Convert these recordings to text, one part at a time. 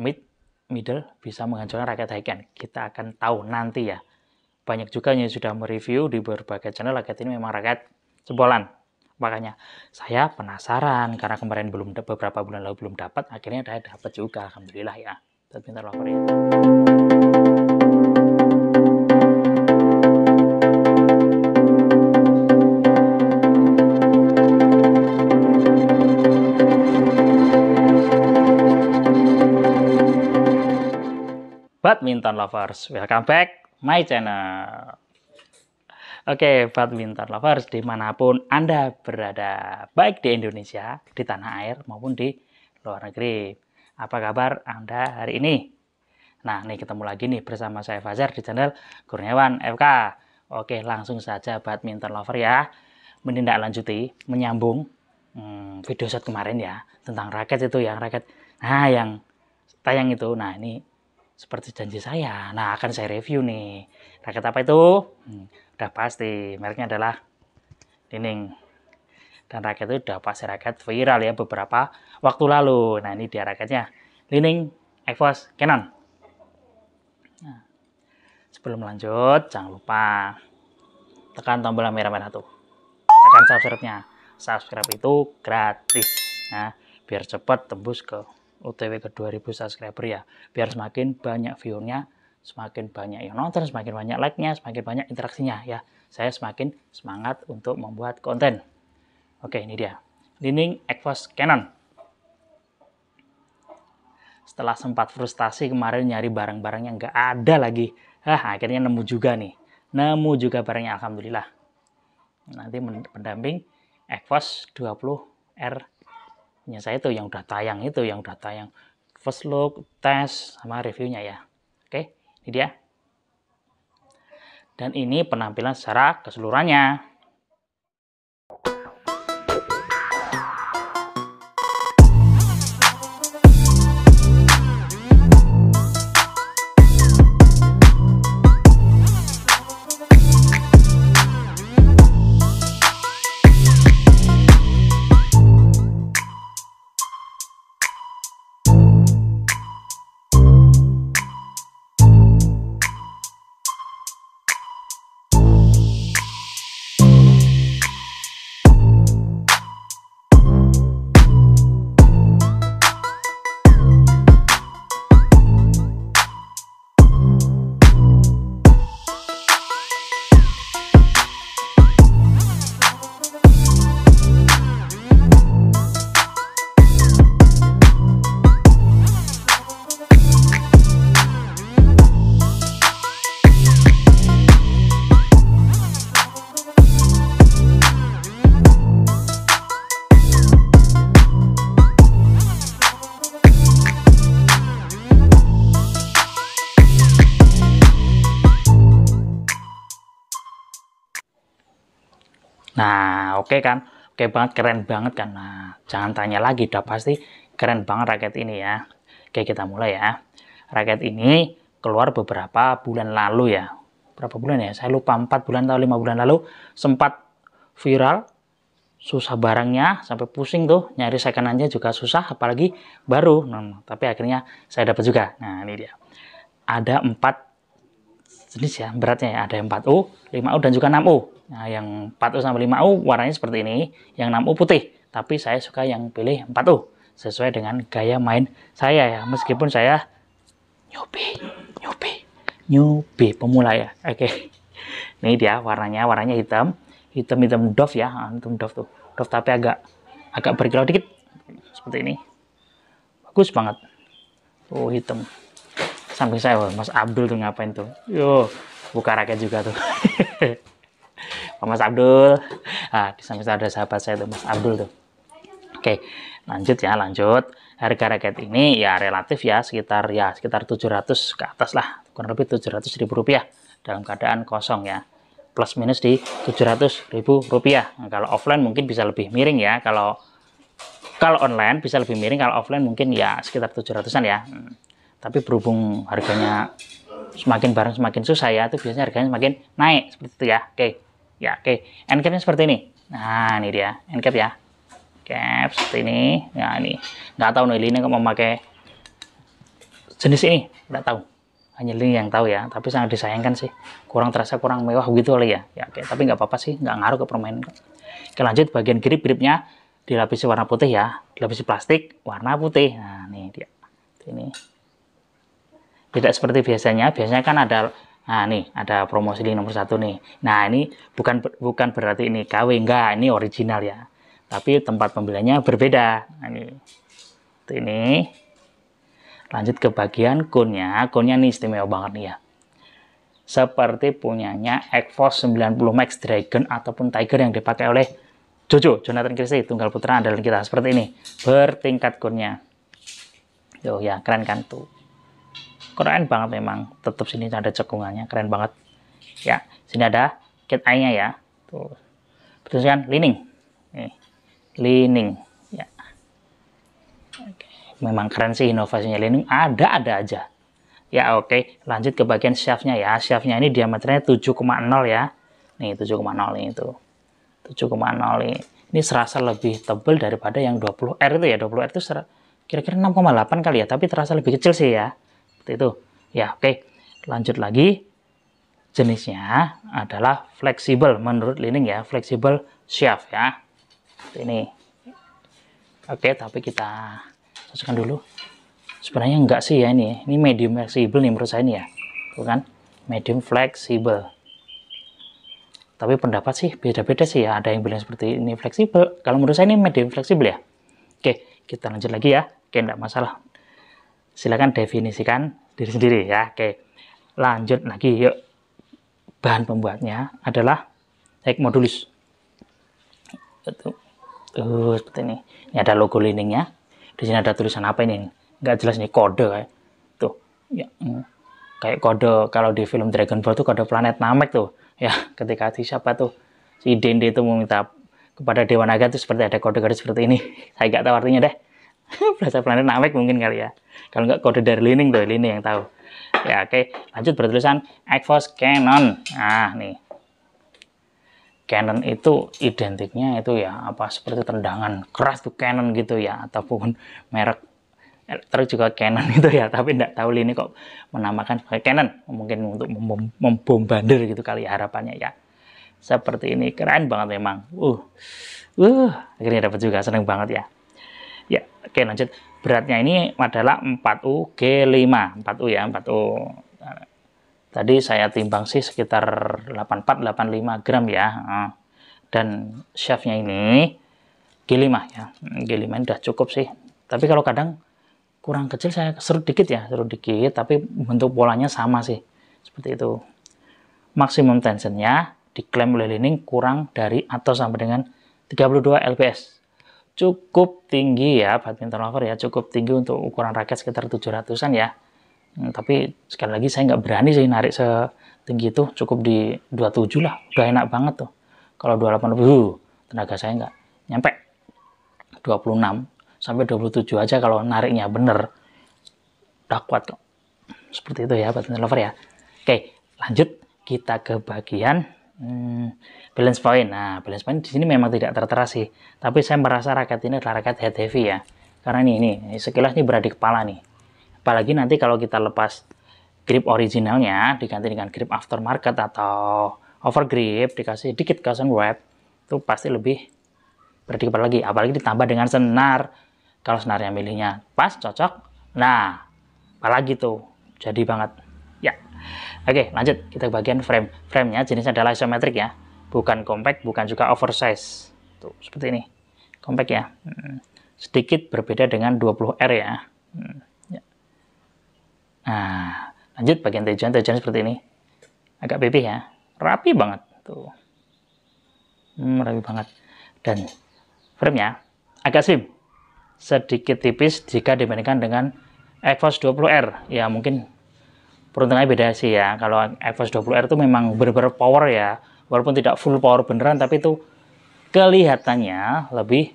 mid, middle bisa menghancurkan rakyat Haiken. Kita akan tahu nanti ya. Banyak juga yang sudah mereview di berbagai channel rakyat ini memang rakyat jebolan. Makanya saya penasaran karena kemarin belum beberapa bulan lalu belum dapat, akhirnya saya dapat juga alhamdulillah ya. Tapi bentar laporin. badminton lovers. Welcome back my channel. Oke, okay, badminton lovers dimanapun Anda berada, baik di Indonesia, di tanah air maupun di luar negeri. Apa kabar Anda hari ini? Nah, ini ketemu lagi nih bersama saya Fajar di channel Kurniawan FK. Oke, langsung saja badminton lover ya. Menindaklanjuti, menyambung hmm, video set kemarin ya tentang raket itu yang raket. Nah, yang tayang itu. Nah, ini seperti janji saya. Nah, akan saya review nih. Raket apa itu? Hmm, udah pasti mereknya adalah Lining. Dan raket itu udah pasti raket viral ya beberapa waktu lalu. Nah, ini dia raketnya. Lining Evos Canon. Nah, sebelum lanjut, jangan lupa tekan tombol yang merah-merah tuh. Tekan subscribe-nya. Subscribe itu gratis. Nah, biar cepat tembus ke OTW ke 2000 subscriber ya biar semakin banyak viewnya, semakin banyak yang nonton semakin banyak like-nya semakin banyak interaksinya ya saya semakin semangat untuk membuat konten oke ini dia Lining Equus Canon setelah sempat frustasi kemarin nyari barang-barang yang nggak ada lagi Hah, akhirnya nemu juga nih nemu juga barangnya alhamdulillah nanti pendamping Equus 20 R punya saya itu yang udah tayang itu yang udah tayang first look, test sama reviewnya ya. Oke, ini dia. Dan ini penampilan secara keseluruhannya. oke kan oke banget keren banget kan nah jangan tanya lagi udah pasti keren banget raket ini ya oke kita mulai ya raket ini keluar beberapa bulan lalu ya berapa bulan ya saya lupa 4 bulan atau 5 bulan lalu sempat viral susah barangnya sampai pusing tuh nyari aja juga susah apalagi baru nah, tapi akhirnya saya dapat juga nah ini dia ada empat jenis ya beratnya ya. ada yang 4U, 5U dan juga 6U. Nah, yang 4U sampai 5U warnanya seperti ini, yang 6U putih, tapi saya suka yang pilih 4U sesuai dengan gaya main saya ya. Meskipun saya newbie, newbie, newbie pemula ya. Oke. Okay. Ini dia warnanya, warnanya hitam, hitam-hitam doff ya, ah, hitam doff tuh. Doff tapi agak agak berkilau dikit seperti ini. Bagus banget. Oh, hitam samping saya Mas Abdul tuh ngapain tuh yo buka raket juga tuh Mas Abdul ah di samping saya ada sahabat saya tuh Mas Abdul tuh oke lanjut ya lanjut harga raket ini ya relatif ya sekitar ya sekitar 700 ke atas lah kurang lebih 700 ribu rupiah dalam keadaan kosong ya plus minus di 700 ribu rupiah nah, kalau offline mungkin bisa lebih miring ya kalau kalau online bisa lebih miring kalau offline mungkin ya sekitar 700an ya hmm tapi berhubung harganya semakin barang semakin susah ya itu biasanya harganya semakin naik seperti itu ya oke okay. ya oke okay. endcapnya seperti ini nah ini dia endcap ya cap seperti ini nah ini nggak tahu nih ini kok memakai jenis ini nggak tahu hanya ini yang tahu ya tapi sangat disayangkan sih kurang terasa kurang mewah gitu oleh ya ya oke okay. tapi nggak apa-apa sih nggak ngaruh ke permainan oke lanjut bagian grip gripnya dilapisi warna putih ya dilapisi plastik warna putih nah ini dia ini tidak seperti biasanya biasanya kan ada nah nih ada promosi di nomor satu nih nah ini bukan bukan berarti ini KW enggak ini original ya tapi tempat pembeliannya berbeda nah, ini ini lanjut ke bagian kunnya kunnya nih istimewa banget nih ya seperti punyanya Xforce 90 Max Dragon ataupun Tiger yang dipakai oleh Jojo Jonathan Christie tunggal putra andalan kita seperti ini bertingkat kunnya tuh ya keren kan tuh keren banget memang tetap sini ada cekungannya keren banget ya sini ada cat eye nya ya tuh kan leaning nih leaning ya oke. memang keren sih inovasinya leaning ada ada aja ya oke lanjut ke bagian shaftnya ya shaftnya ini diameternya 7,0 ya nih 7,0 nih itu 7,0 ini ini serasa lebih tebal daripada yang 20R itu ya 20R itu kira-kira 6,8 kali ya tapi terasa lebih kecil sih ya seperti itu. Ya, oke. Okay. Lanjut lagi. Jenisnya adalah fleksibel menurut Lining ya, fleksibel shaft ya. Seperti ini. Oke, okay, tapi kita sesuaikan dulu. Sebenarnya enggak sih ya ini. Ya. Ini medium fleksibel nih menurut saya ini ya. Tuh kan? Medium fleksibel tapi pendapat sih beda-beda sih ya ada yang bilang seperti ini fleksibel kalau menurut saya ini medium fleksibel ya oke kita lanjut lagi ya oke enggak masalah Silakan definisikan diri sendiri ya. Oke. Lanjut lagi yuk. Bahan pembuatnya adalah ek modulus. Itu. Uh, seperti ini. Ini ada logo liningnya. Di sini ada tulisan apa ini? Enggak jelas nih kode kayak. Tuh. Ya. Mm. Kayak kode kalau di film Dragon Ball tuh kode planet Namek tuh. Ya, ketika si siapa tuh si Dende itu meminta kepada Dewa Naga tuh seperti ada kode-kode seperti ini. Saya nggak tahu artinya deh. berasa planet Namek mungkin kali ya. Kalau nggak kode dari Lining tuh, Lining yang tahu. Ya oke, okay. lanjut bertulisan Xbox, Canon. Nah nih, Canon itu identiknya itu ya apa seperti tendangan keras tuh Canon gitu ya ataupun merek terus juga Canon gitu ya tapi tidak tahu ini kok menamakan sebagai Canon mungkin untuk mem membombardir gitu kali ya, harapannya ya seperti ini keren banget memang uh uh akhirnya dapat juga seneng banget ya ya oke lanjut beratnya ini adalah 4U-G5, 4U ya, 4U. Tadi saya timbang sih sekitar 84-85 gram ya. Dan shaftnya ini G5 ya, hmm, G5 ini udah cukup sih. Tapi kalau kadang kurang kecil saya serut dikit ya, serut dikit, tapi bentuk polanya sama sih, seperti itu. Maksimum tensionnya diklaim oleh Lining kurang dari atau sampai dengan 32 lbs cukup tinggi ya badminton lover ya cukup tinggi untuk ukuran raket sekitar 700an ya hmm, tapi sekali lagi saya nggak berani sih narik setinggi itu cukup di 27 lah udah enak banget tuh kalau 28 lebih uh, tenaga saya nggak nyampe 26 sampai 27 aja kalau nariknya bener udah kuat kok seperti itu ya badminton lover ya oke lanjut kita ke bagian Hmm, balance point. Nah, balance point di sini memang tidak tertera sih. Tapi saya merasa raket ini adalah raket head heavy ya. Karena ini, ini, sekilas ini berada di kepala nih. Apalagi nanti kalau kita lepas grip originalnya diganti dengan grip aftermarket atau over grip dikasih dikit cushion web itu pasti lebih berada di kepala lagi. Apalagi ditambah dengan senar. Kalau senarnya milihnya pas, cocok. Nah, apalagi tuh. Jadi banget. Ya. Oke, lanjut kita ke bagian frame. Frame-nya jenisnya adalah isometrik ya, bukan compact, bukan juga oversize. Tuh, seperti ini. Compact ya. Hmm. Sedikit berbeda dengan 20R ya. Hmm. ya. Nah, lanjut bagian tujuan. Tujuan seperti ini. Agak pipih ya. Rapi banget. Tuh. Hmm, rapi banget. Dan frame-nya agak slim. Sedikit tipis jika dibandingkan dengan EVOS 20R. Ya, mungkin peruntungannya beda sih ya. Kalau iPhone 20R itu memang benar-benar power ya. Walaupun tidak full power beneran tapi itu kelihatannya lebih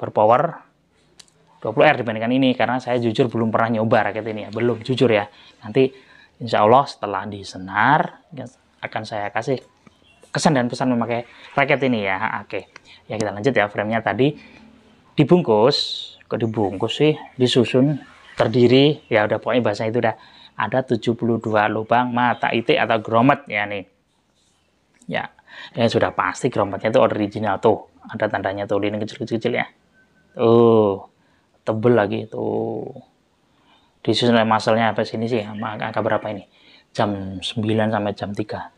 berpower 20R dibandingkan ini karena saya jujur belum pernah nyoba raket ini ya. Belum jujur ya. Nanti insya Allah setelah disenar akan saya kasih kesan dan pesan memakai raket ini ya. Oke. Ya kita lanjut ya framenya tadi dibungkus kok dibungkus sih disusun terdiri ya udah pokoknya bahasa itu udah ada 72 lubang mata itik atau gromet ya nih. Ya, yang sudah pasti grommetnya itu original tuh. Ada tandanya tuh ini kecil-kecil ya. Tuh, tebel lagi tuh. Disusun oleh muscle-nya apa sini sih? Angka berapa ini? Jam 9 sampai jam 3.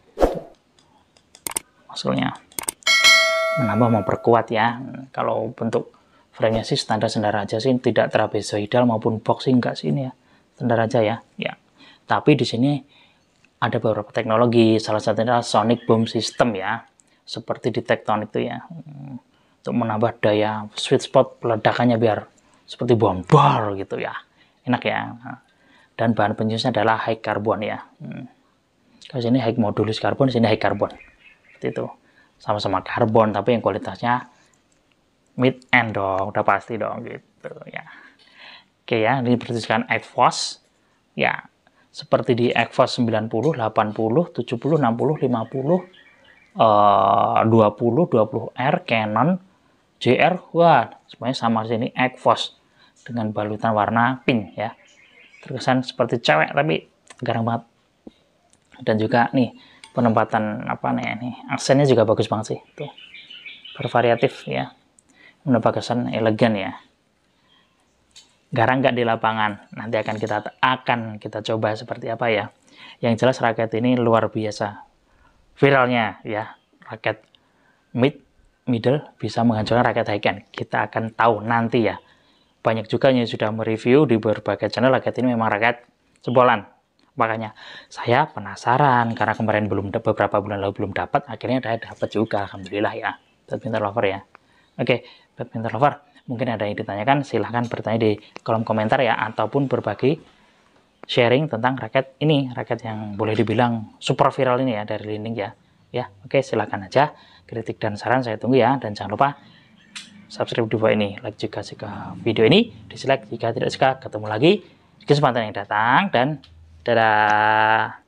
Muscle-nya. Menambah memperkuat ya. Kalau bentuk frame sih standar-standar aja sih. Tidak trapezoidal maupun boxing enggak sih ini ya standar aja ya. Ya. Tapi di sini ada beberapa teknologi, salah satunya adalah sonic boom system ya, seperti di tektonik itu ya, hmm. untuk menambah daya sweet spot peledakannya biar seperti bom bar gitu ya, enak ya. Dan bahan penyusunnya adalah high carbon ya. Hmm. Kalau sini high modulus karbon, sini high carbon, seperti itu. Sama-sama karbon, tapi yang kualitasnya mid end dong, udah pasti dong gitu ya. Oke ya, ini berdasarkan force ya seperti di EKVOS 90, 80, 70, 60, 50, 20, 20R, Canon, JR, wah semuanya sama di sini EKVOS dengan balutan warna pink ya. Terkesan seperti cewek tapi garang banget. Dan juga nih penempatan apa nih, ini aksennya juga bagus banget sih. Tuh. Bervariatif ya. Menambah kesan elegan ya. Garang nggak di lapangan. Nanti akan kita akan kita coba seperti apa ya. Yang jelas raket ini luar biasa. Viralnya ya, raket mid middle bisa menghancurkan raket high end. Kita akan tahu nanti ya. Banyak juga yang sudah mereview di berbagai channel raket ini memang raket jebolan. Makanya saya penasaran karena kemarin belum beberapa bulan lalu belum dapat, akhirnya saya dapat juga alhamdulillah ya. Badminton lover ya. Oke, badminton lover. Mungkin ada yang ditanyakan, silahkan bertanya di kolom komentar ya, ataupun berbagi sharing tentang raket ini, raket yang boleh dibilang super viral ini ya dari Lining ya. Ya, oke silahkan aja kritik dan saran saya tunggu ya dan jangan lupa subscribe di bawah ini, like jika suka video ini, dislike jika tidak suka, ketemu lagi di kesempatan yang datang dan dadah.